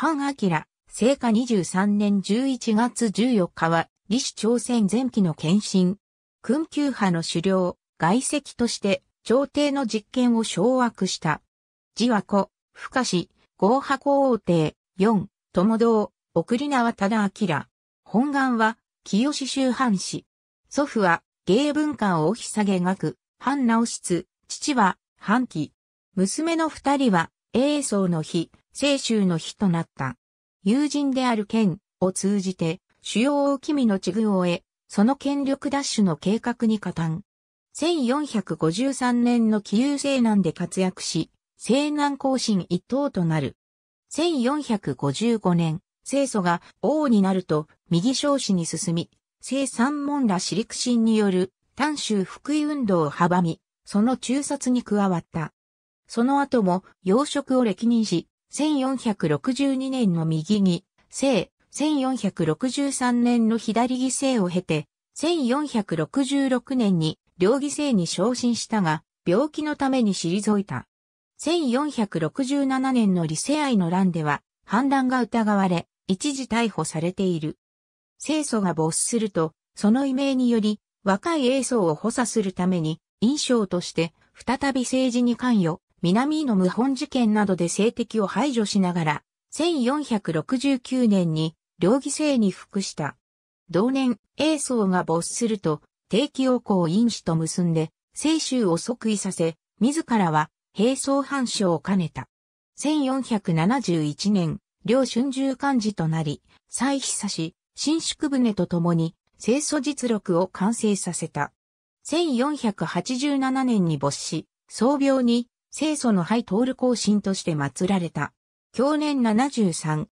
半明、聖火23年11月14日は、李氏朝鮮前期の献身、訓級派の狩猟、外籍として朝廷の実権を掌握した。字和子、深氏、豪破皇王帝、四、友道、送り縄忠明。本願は、清州藩士。祖父は、芸文化を大ひさげ学、藩直室、父は、藩記。娘の二人は、英宗の日、清州の日となった。友人である県を通じて、主要大君の地具を得、その権力奪取の計画に加担。1453年の紀流西南で活躍し、西南行進一等となる。1455年、清祖が王になると右昇子に進み、清三門ら私陸心による丹州福井運動を阻み、その中殺に加わった。その後も養殖を歴任し、1462年の右義政、1463年の左義政を経て、1466年に両義政に昇進したが、病気のために退いた。1467年の理性愛の乱では、反乱が疑われ、一時逮捕されている。清祖が没すると、その異名により、若い英祖を補佐するために、印象として、再び政治に関与、南の無本事件などで政敵を排除しながら、1469年に両義政に服した。同年、英宗が没すると、定期王公院子と結んで、清州を即位させ、自らは、平宗藩主を兼ねた。1471年、両春秋漢字となり、再被差し、新宿船と共に、清楚実録を完成させた。1487年に没し、創病に清楚の灰通る行進として祀られた。去年73。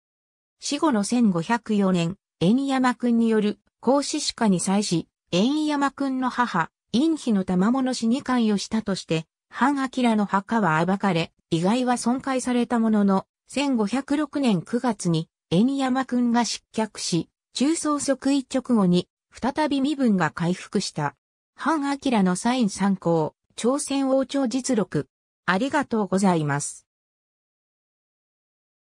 死後の1504年、縁山君による孔子歯科に際し、縁山君の母、陰妃の賜物死に関与したとして、半明の墓は暴かれ、遺骸は損壊されたものの、1506年9月に、縁山君が失脚し、中層即位直後に、再び身分が回復した。半明のサイン参考、朝鮮王朝実録。ありがとうございます。